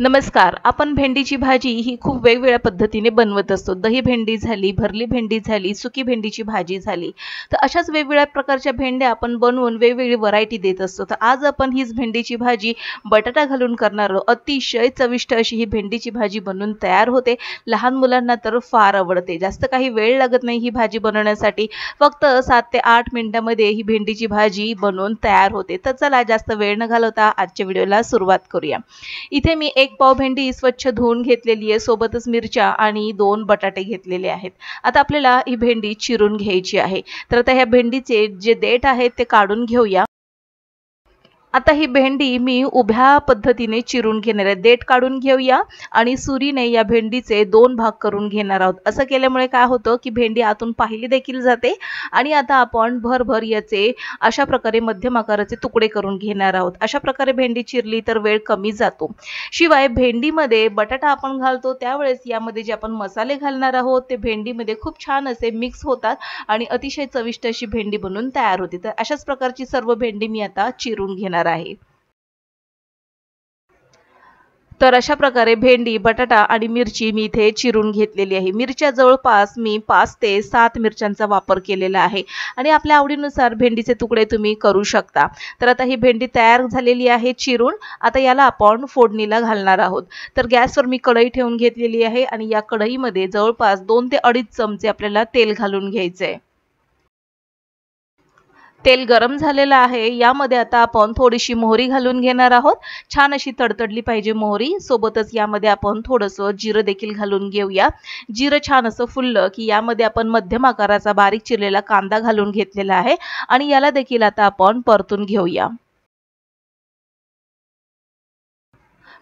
नमस्कार आपण भेंडीची भाजी ही खूप वेगवेगळ्या पद्धतीने बनवत असतो दही भेंडी झाली भरली भेंडी झाली सुकी भेंडीची भाजी झाली तर अशाच वेगवेगळ्या प्रकारच्या भेंड्या आपण बनवून वेगवेगळी व्हरायटी देत असतो तर आज आपण हीच भेंडीची भाजी बटाटा घालून करणार आहोत अतिशय चविष्ट अशी ही भेंडीची भाजी बनवून तयार होते लहान मुलांना तर फार आवडते जास्त काही वेळ लागत नाही ही भाजी बनवण्यासाठी फक्त सात ते आठ मिनिटामध्ये ही भेंडीची भाजी बनवून तयार होते तर चला जास्त वेळ न घालवता आजच्या व्हिडिओला सुरुवात करूया इथे मी एक पाव भेंडी स्वच्छ धुवून घेतलेली आहे सोबतच मिरच्या आणि दोन बटाटे घेतलेले आहेत आता आपल्याला ही भेंडी चिरून घ्यायची आहे तर आता ह्या भेंडीचे जे देठ आहेत ते काढून घेऊया आता ही भेंडी मी उभ्या पद्धतीने चिरून घेणार आहे देठ काढून घेऊया आणि सुरीने या भेंडीचे दोन भाग करून घेणार आहोत असं केल्यामुळे काय होतं की भेंडी आतून पाहिली देखील जाते आणि आता आपण भरभर याचे अशा प्रकारे मध्यम आकाराचे तुकडे करून घेणार आहोत अशा प्रकारे भेंडी चिरली तर वेळ कमी जातो शिवाय भेंडीमध्ये बटाटा आपण घालतो त्यावेळेस यामध्ये जे आपण मसाले घालणार आहोत ते भेंडीमध्ये खूप छान असे मिक्स होतात आणि अतिशय चविष्ट अशी भेंडी बनून तयार होते तर अशाच प्रकारची सर्व भेंडी मी आता चिरून घेणार आहे तर अशा प्रकारे भेंडी बटाटा आणि मिरची मी इथे चिरून घेतलेली आहे मिरच्या जवळपास मी पाच ते सात मिरच्यांचा वापर केलेला आहे आणि आपल्या आवडीनुसार भेंडीचे तुकडे तुम्ही करू शकता तर आता ही भेंडी तयार झालेली आहे चिरून आता याला आपण फोडणीला घालणार आहोत तर गॅसवर मी कढई ठेवून घेतलेली आहे आणि या कढईमध्ये जवळपास दोन ते अडीच चमचे आपल्याला तेल घालून घ्यायचे आहे तेल गरम झालेलं आहे यामध्ये आता आपण थोडीशी मोहरी घालून घेणार आहोत छान अशी तडतडली पाहिजे मोहरी सोबतच यामध्ये आपण थोडंसं जिरं देखील घालून घेऊया जिरं छान असं फुललं की यामध्ये आपण मध्यम आकाराचा बारीक चिरलेला कांदा घालून घेतलेला आहे आणि याला देखील आता आपण परतून घेऊया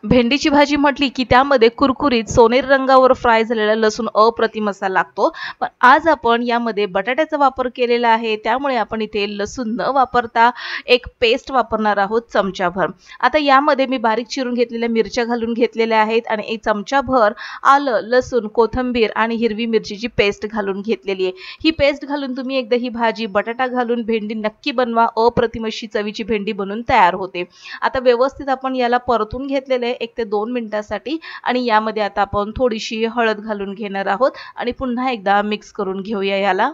भेंडीची भाजी म्हटली की त्यामध्ये कुरकुरीत सोनेरी रंगावर फ्राय झालेला लसूण अप्रतिम असा लागतो पण आज आपण यामध्ये बटाट्याचा वापर केलेला आहे त्यामुळे आपण इथे लसूण न वापरता एक पेस्ट वापरणार आहोत चमचाभर आता यामध्ये मी बारीक चिरून घेतलेल्या मिरच्या घालून घेतलेल्या आहेत आणि एक चमचाभर आलं लसूण कोथंबीर आणि हिरवी मिरचीची पेस्ट घालून घेतलेली आहे ही पेस्ट घालून तुम्ही एकदा ही भाजी बटाटा घालून भेंडी नक्की बनवा अप्रतिम अशी चवीची भेंडी बनून तयार होते आता व्यवस्थित आपण याला परतून घेतलेले आहे एक ते दोन मिनटासाठी आणि यामध्ये आता आपण थोडीशी हळद घालून घेणार आहोत आणि पुन्हा एकदा मिक्स करून घेऊया याला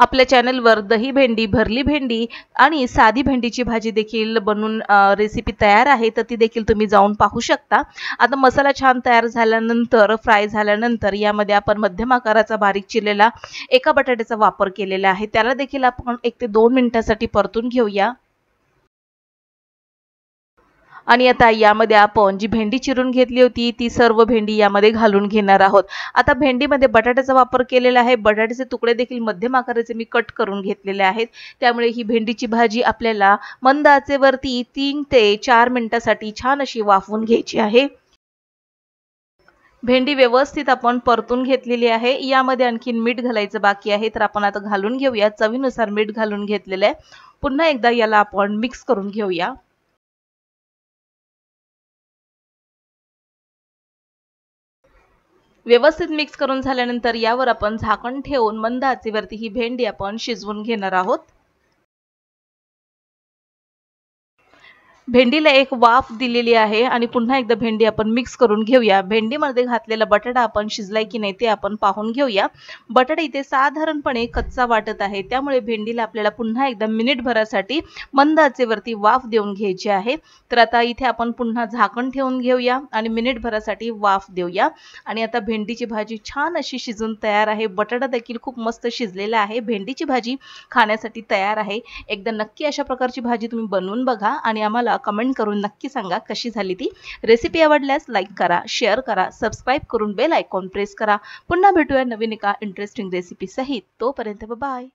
आपल्या चॅनलवर दही भेंडी भरली भेंडी आणि साधी भेंडीची भाजी देखील बनून रेसिपी तयार आहे तर ती देखील तुम्ही जाऊन पाहू शकता आता मसाला छान तयार झाल्यानंतर फ्राय झाल्यानंतर यामध्ये आपण मध्यम आकाराचा बारीक चिरलेला एका बटाट्याचा वापर केलेला आहे त्याला देखील आपण एक ते दोन मिनिटासाठी परतून घेऊया आणि आता यामध्ये आपण जी भेंडी चिरून घेतली होती ती सर्व भेंडी यामध्ये घालून घेणार आहोत आता भेंडीमध्ये बटाट्याचा वापर केलेला आहे बटाट्याचे तुकडे देखील मध्यम आकाराचे मी कट करून घेतलेले आहेत त्यामुळे ही भेंडीची भाजी आपल्याला मंद आचेवरती तीन ते चार मिनिटासाठी छान अशी वाफवून घ्यायची आहे भेंडी व्यवस्थित आपण परतून घेतलेली आहे यामध्ये आणखीन मीठ घालायचं बाकी आहे तर आपण आता घालून घेऊया चवीनुसार मीठ घालून घेतलेलं आहे पुन्हा एकदा याला आपण मिक्स करून घेऊया व्यवस्थित मिक्स करून झाल्यानंतर यावर आपण झाकण ठेवून मंद आचेवरती ही भेंडी आपण शिजवून घेणार आहोत भेंडीला एक वाफ दिलेली आहे आणि पुन्हा एकदा भेंडी आपण मिक्स करून घेऊया भेंडीमध्ये घातलेला बटाटा आपण शिजलाय की नाही ते आपण पाहून घेऊया बटाटा इथे साधारणपणे कच्चा वाटत आहे त्यामुळे भेंडीला आपल्याला पुन्हा एकदा मिनिटभरासाठी मंद आचेवरती वाफ देऊन घ्यायची आहे तर आता इथे आपण पुन्हा झाकण ठेवून घेऊया आणि मिनिटभरासाठी वाफ देऊया आणि आता भेंडीची भाजी छान अशी शिजून तयार आहे बटाटा देखील खूप मस्त शिजलेला आहे भेंडीची भाजी खाण्यासाठी तयार आहे एकदा नक्की अशा प्रकारची भाजी तुम्ही बनवून बघा आणि आम्हाला कमेंट करून नक्की सांगा कशी झाली ती रेसिपी आवडल्यास लाईक करा शेअर करा सबस्क्राईब करून बेल आयकॉन प्रेस करा पुन्हा भेटूया नवीन एका इंटरेस्टिंग रेसिपीसहित तोपर्यंत बाय